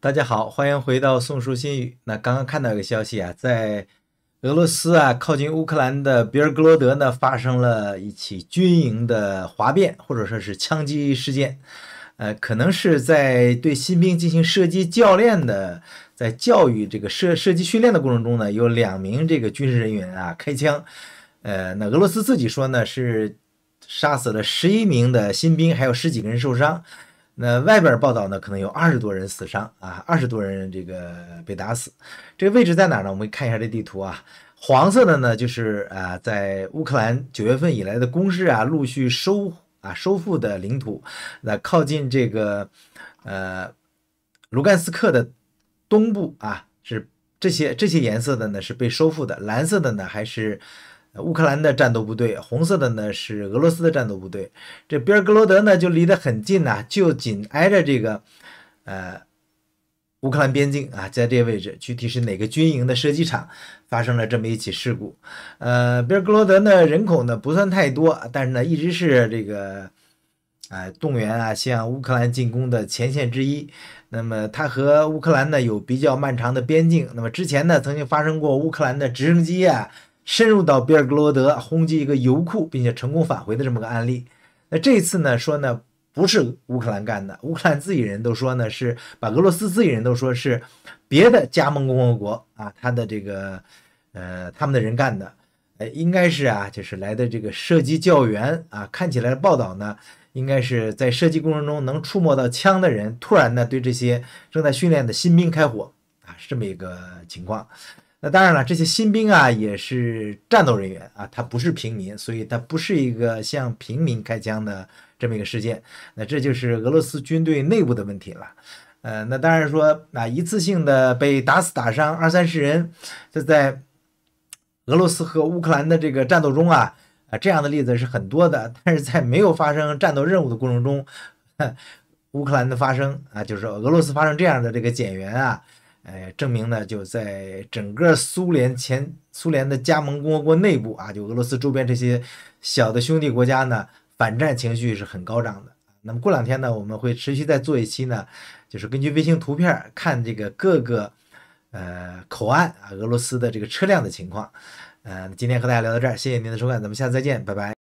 大家好，欢迎回到《宋书新语》。那刚刚看到一个消息啊，在俄罗斯啊，靠近乌克兰的比尔格罗德呢，发生了一起军营的哗变，或者说是枪击事件。呃，可能是在对新兵进行射击教练的，在教育这个射射击训练的过程中呢，有两名这个军事人员啊开枪。呃，那俄罗斯自己说呢，是杀死了十一名的新兵，还有十几个人受伤。那外边报道呢，可能有二十多人死伤啊，二十多人这个被打死，这个位置在哪儿呢？我们看一下这地图啊，黄色的呢就是啊，在乌克兰九月份以来的攻势啊，陆续收啊收复的领土，那靠近这个呃卢甘斯克的东部啊，是这些这些颜色的呢是被收复的，蓝色的呢还是？乌克兰的战斗部队，红色的呢是俄罗斯的战斗部队。这边格罗德呢就离得很近呐，就紧挨着这个呃乌克兰边境啊，在这个位置，具体是哪个军营的射击场发生了这么一起事故？呃，边格罗德呢人口呢不算太多，但是呢一直是这个啊，动员啊向乌克兰进攻的前线之一。那么它和乌克兰呢有比较漫长的边境。那么之前呢曾经发生过乌克兰的直升机啊。深入到比尔格罗德，轰击一个油库，并且成功返回的这么个案例。那这次呢，说呢不是乌克兰干的，乌克兰自己人都说呢是把俄罗斯自己人都说是别的加盟共和国啊，他的这个呃他们的人干的。哎，应该是啊，就是来的这个射击教员啊，看起来报道呢应该是在射击过程中能触摸到枪的人，突然呢对这些正在训练的新兵开火啊，是这么一个情况。那当然了，这些新兵啊也是战斗人员啊，他不是平民，所以他不是一个向平民开枪的这么一个事件。那这就是俄罗斯军队内部的问题了。呃，那当然说啊，一次性的被打死打伤二三十人，这在俄罗斯和乌克兰的这个战斗中啊啊这样的例子是很多的。但是在没有发生战斗任务的过程中，乌克兰的发生啊，就是俄罗斯发生这样的这个减员啊。哎，证明呢，就在整个苏联前苏联的加盟共和国内部啊，就俄罗斯周边这些小的兄弟国家呢，反战情绪是很高涨的。那么过两天呢，我们会持续再做一期呢，就是根据卫星图片看这个各个呃口岸啊俄罗斯的这个车辆的情况。嗯，今天和大家聊到这儿，谢谢您的收看，咱们下次再见，拜拜。